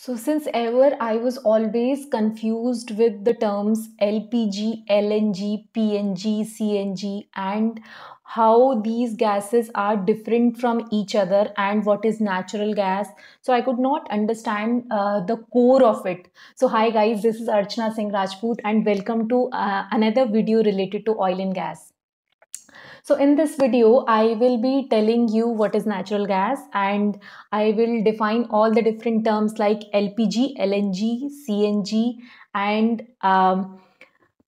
So, since ever I was always confused with the terms LPG, LNG, PNG, CNG, and how these gases are different from each other and what is natural gas. So, I could not understand uh, the core of it. So, hi guys, this is Archana Singh Rajput, and welcome to uh, another video related to oil and gas. So in this video, I will be telling you what is natural gas and I will define all the different terms like LPG, LNG, CNG and um,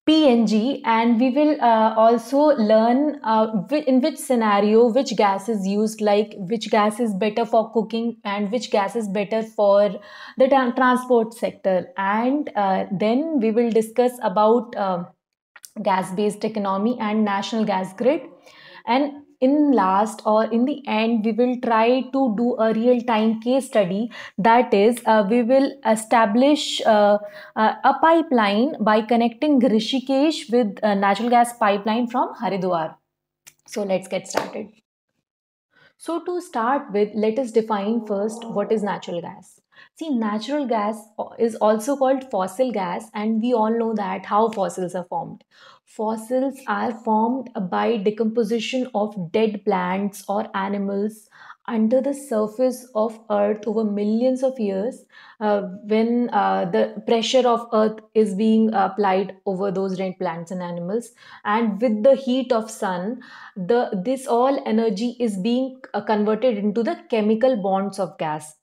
PNG and we will uh, also learn uh, in which scenario which gas is used like which gas is better for cooking and which gas is better for the transport sector and uh, then we will discuss about uh, gas based economy and national gas grid and in last or in the end we will try to do a real time case study that is uh, we will establish uh, uh, a pipeline by connecting rishikesh with uh, natural gas pipeline from haridwar so let's get started so to start with let us define first what is natural gas See, natural gas uh, is also called fossil gas, and we all know that how fossils are formed. Fossils are formed by decomposition of dead plants or animals under the surface of earth over millions of years uh, when uh, the pressure of earth is being applied over those dead plants and animals and with the heat of sun the this all energy is being uh, converted into the chemical bonds of gas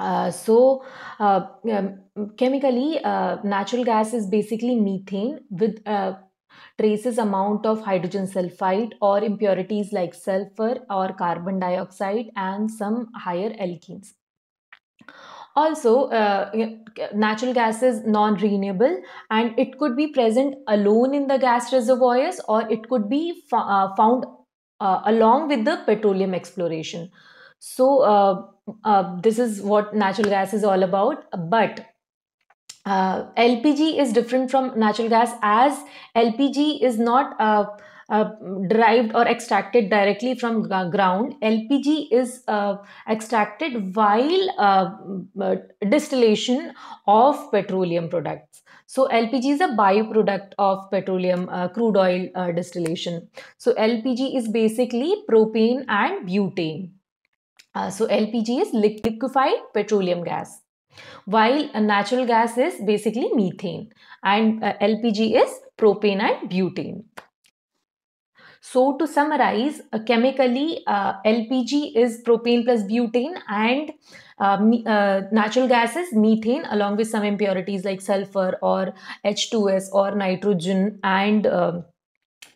uh, so, uh, um, chemically, uh, natural gas is basically methane with uh, traces amount of hydrogen sulfide or impurities like sulfur or carbon dioxide and some higher alkenes. Also, uh, natural gas is non-renewable and it could be present alone in the gas reservoirs or it could be uh, found along with the petroleum exploration. So uh, uh, this is what natural gas is all about. But uh, LPG is different from natural gas as LPG is not uh, uh, derived or extracted directly from uh, ground. LPG is extracted while distillation of petroleum products. So LPG is a byproduct of petroleum uh, crude oil uh, distillation. So LPG is basically propane and butane. Uh, so LPG is liquefied petroleum gas while a natural gas is basically methane and uh, LPG is propane and butane. So to summarize, uh, chemically uh, LPG is propane plus butane and uh, uh, natural gas is methane along with some impurities like sulfur or H2S or nitrogen and um,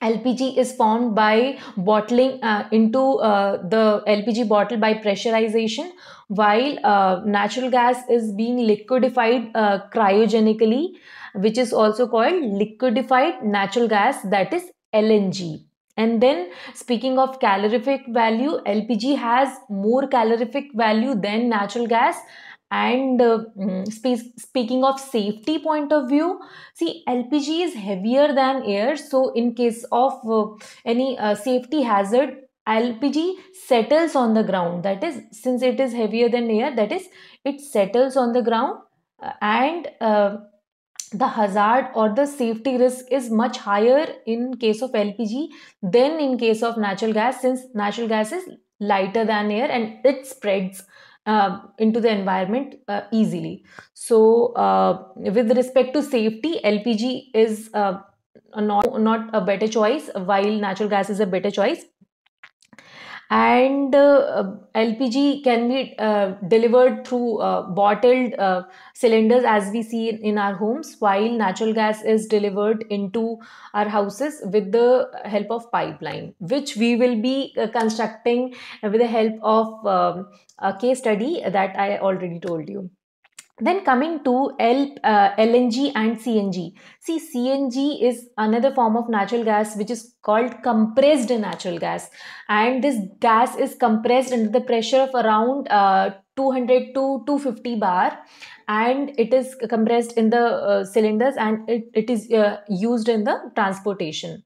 LPG is formed by bottling uh, into uh, the LPG bottle by pressurization while uh, natural gas is being liquefied uh, cryogenically which is also called liquefied natural gas that is LNG. And then speaking of calorific value LPG has more calorific value than natural gas and uh, mm, spe- speaking of safety point of view see lpg is heavier than air so in case of uh, any uh, safety hazard lpg settles on the ground that is since it is heavier than air that is it settles on the ground uh, and uh, the hazard or the safety risk is much higher in case of lpg than in case of natural gas since natural gas is lighter than air and it spreads uh, into the environment uh, easily. So, uh, with respect to safety, LPG is uh, not, not a better choice, while natural gas is a better choice and uh, LPG can be uh, delivered through uh, bottled uh, cylinders as we see in our homes, while natural gas is delivered into our houses with the help of pipeline, which we will be uh, constructing with the help of um, a case study that I already told you. Then coming to L, uh, LNG and CNG. See, CNG is another form of natural gas which is called compressed natural gas. And this gas is compressed under the pressure of around uh, 200 to 250 bar and it is compressed in the uh, cylinders and it, it is uh, used in the transportation.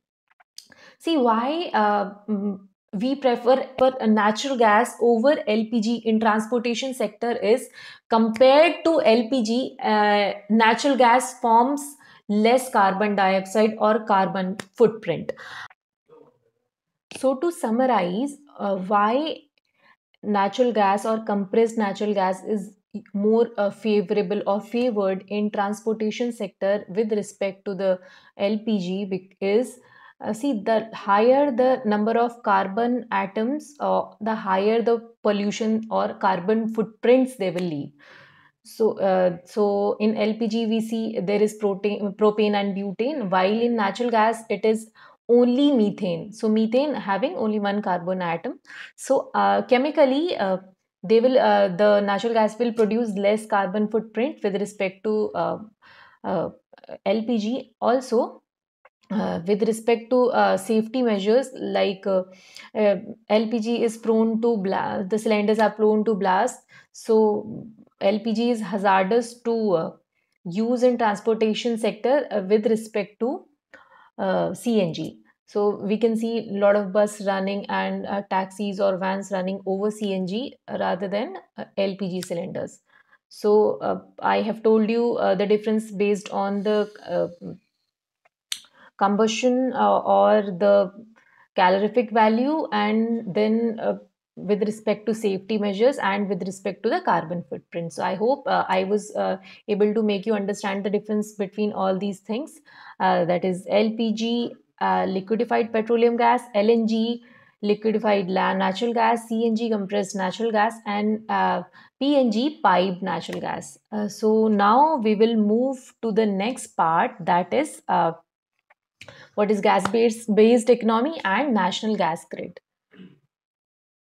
See why uh, mm, we prefer natural gas over LPG in transportation sector is compared to LPG, uh, natural gas forms less carbon dioxide or carbon footprint. So to summarize, uh, why natural gas or compressed natural gas is more uh, favorable or favored in transportation sector with respect to the LPG is uh, see, the higher the number of carbon atoms, uh, the higher the pollution or carbon footprints they will leave. So, uh, so in LPG we see there is protein, propane and butane, while in natural gas it is only methane. So, methane having only one carbon atom. So, uh, chemically, uh, they will uh, the natural gas will produce less carbon footprint with respect to uh, uh, LPG. Also, uh, with respect to uh, safety measures like uh, uh lpg is prone to blast the cylinders are prone to blast so lpg is hazardous to uh, use in transportation sector uh, with respect to cng so we can see a lot of bus running and taxis or vans running over cng rather than lpg cylinders so i have told you the difference based on the combustion uh, or the calorific value and then uh, with respect to safety measures and with respect to the carbon footprint so i hope uh, i was uh, able to make you understand the difference between all these things uh, that is lpg uh, liquefied petroleum gas lng liquefied natural gas cng compressed natural gas and uh, png pipe natural gas uh, so now we will move to the next part that is what is gas based based economy and national gas grid